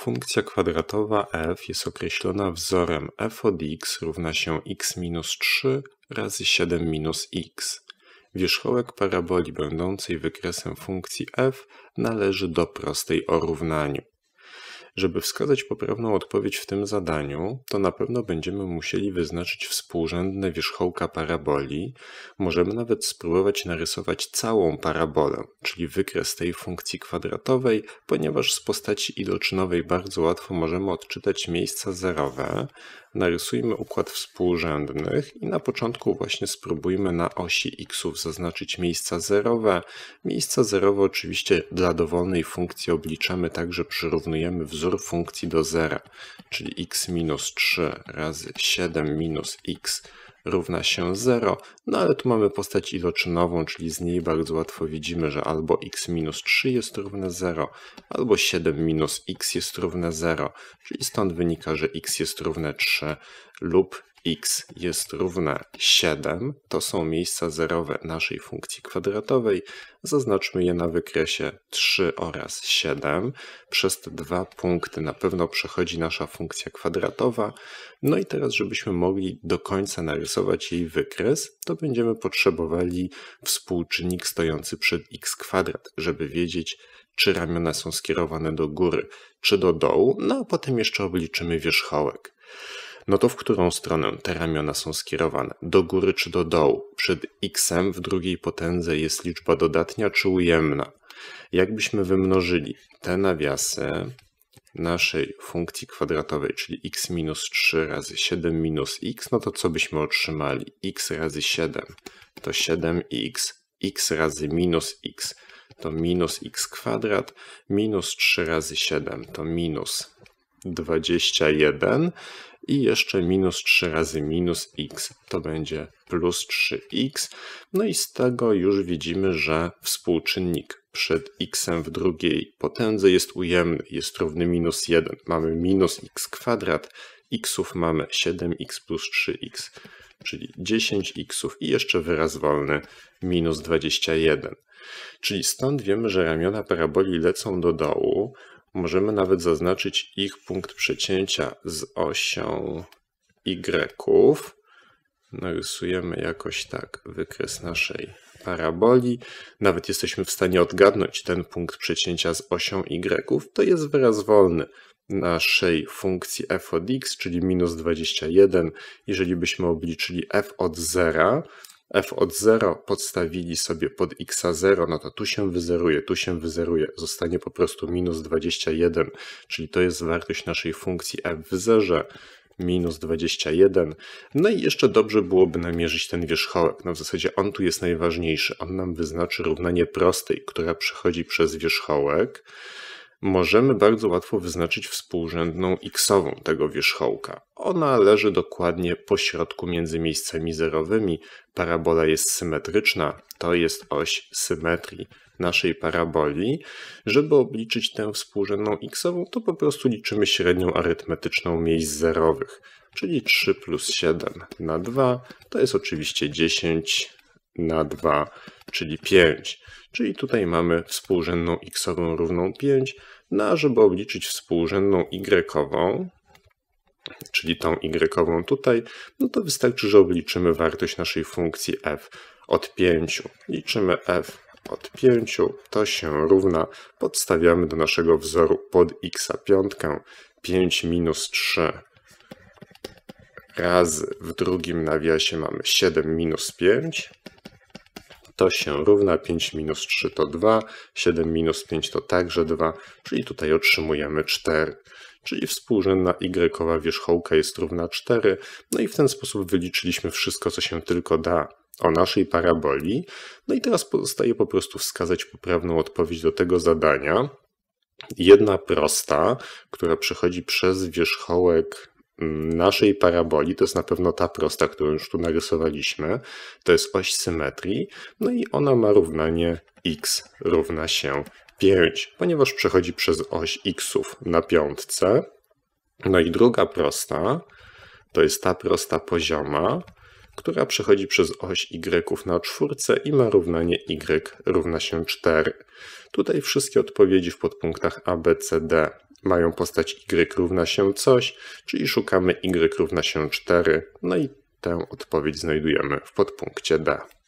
Funkcja kwadratowa f jest określona wzorem f od x równa się x minus 3 razy 7 minus x. Wierzchołek paraboli będącej wykresem funkcji f należy do prostej o równaniu. Żeby wskazać poprawną odpowiedź w tym zadaniu, to na pewno będziemy musieli wyznaczyć współrzędne wierzchołka paraboli. Możemy nawet spróbować narysować całą parabolę, czyli wykres tej funkcji kwadratowej, ponieważ z postaci iloczynowej bardzo łatwo możemy odczytać miejsca zerowe. Narysujmy układ współrzędnych i na początku właśnie spróbujmy na osi xów zaznaczyć miejsca zerowe. Miejsca zerowe oczywiście dla dowolnej funkcji obliczamy tak, że przyrównujemy wzór wzór funkcji do zera, czyli x minus 3 razy 7 minus x równa się 0, no ale tu mamy postać iloczynową, czyli z niej bardzo łatwo widzimy, że albo x minus 3 jest równe 0, albo 7 minus x jest równe 0, czyli stąd wynika, że x jest równe 3 lub x jest równa 7, to są miejsca zerowe naszej funkcji kwadratowej. Zaznaczmy je na wykresie 3 oraz 7. Przez te dwa punkty na pewno przechodzi nasza funkcja kwadratowa. No i teraz, żebyśmy mogli do końca narysować jej wykres, to będziemy potrzebowali współczynnik stojący przed x kwadrat, żeby wiedzieć, czy ramiona są skierowane do góry, czy do dołu, no a potem jeszcze obliczymy wierzchołek no to w którą stronę te ramiona są skierowane? Do góry czy do dołu? Przed x w drugiej potędze jest liczba dodatnia czy ujemna? Jakbyśmy wymnożyli te nawiasy naszej funkcji kwadratowej, czyli x minus 3 razy 7 minus x, no to co byśmy otrzymali? x razy 7 to 7x, x razy minus x to minus x kwadrat, minus 3 razy 7 to minus 21, i jeszcze minus 3 razy minus x to będzie plus 3x. No i z tego już widzimy, że współczynnik przed x w drugiej potędze jest ujemny, jest równy minus 1. Mamy minus x kwadrat, xów mamy 7x plus 3x, czyli 10xów i jeszcze wyraz wolny minus 21. Czyli stąd wiemy, że ramiona paraboli lecą do dołu, Możemy nawet zaznaczyć ich punkt przecięcia z osią Y. Narysujemy jakoś tak wykres naszej paraboli. Nawet jesteśmy w stanie odgadnąć ten punkt przecięcia z osią Y. To jest wyraz wolny naszej funkcji f od x, czyli minus 21. Jeżeli byśmy obliczyli f od 0, f od 0 podstawili sobie pod x0, no to tu się wyzeruje, tu się wyzeruje, zostanie po prostu minus 21, czyli to jest wartość naszej funkcji f w zerze, minus 21. No i jeszcze dobrze byłoby namierzyć ten wierzchołek. No w zasadzie on tu jest najważniejszy. On nam wyznaczy równanie prostej, która przechodzi przez wierzchołek możemy bardzo łatwo wyznaczyć współrzędną xową tego wierzchołka. Ona leży dokładnie po środku między miejscami zerowymi, parabola jest symetryczna, to jest oś symetrii naszej paraboli. Żeby obliczyć tę współrzędną xową, to po prostu liczymy średnią arytmetyczną miejsc zerowych, czyli 3 plus 7 na 2, to jest oczywiście 10 na 2 czyli 5. Czyli tutaj mamy współrzędną x równą 5, no a żeby obliczyć współrzędną y, czyli tą y tutaj, no to wystarczy, że obliczymy wartość naszej funkcji f od 5. Liczymy f od 5, to się równa, podstawiamy do naszego wzoru pod x piątkę, 5 minus 3 razy w drugim nawiasie mamy 7 minus 5 to się równa 5 minus 3 to 2, 7 minus 5 to także 2, czyli tutaj otrzymujemy 4 czyli współrzędna y wierzchołka jest równa 4, no i w ten sposób wyliczyliśmy wszystko, co się tylko da o naszej paraboli. No i teraz pozostaje po prostu wskazać poprawną odpowiedź do tego zadania. Jedna prosta, która przechodzi przez wierzchołek naszej paraboli to jest na pewno ta prosta, którą już tu narysowaliśmy. To jest oś symetrii, no i ona ma równanie x równa się 5, ponieważ przechodzi przez oś xów na piątce. No i druga prosta to jest ta prosta pozioma, która przechodzi przez oś y na czwórce i ma równanie y równa się 4. Tutaj wszystkie odpowiedzi w podpunktach A, B, C, D mają postać y równa się coś, czyli szukamy y równa się 4, no i tę odpowiedź znajdujemy w podpunkcie D.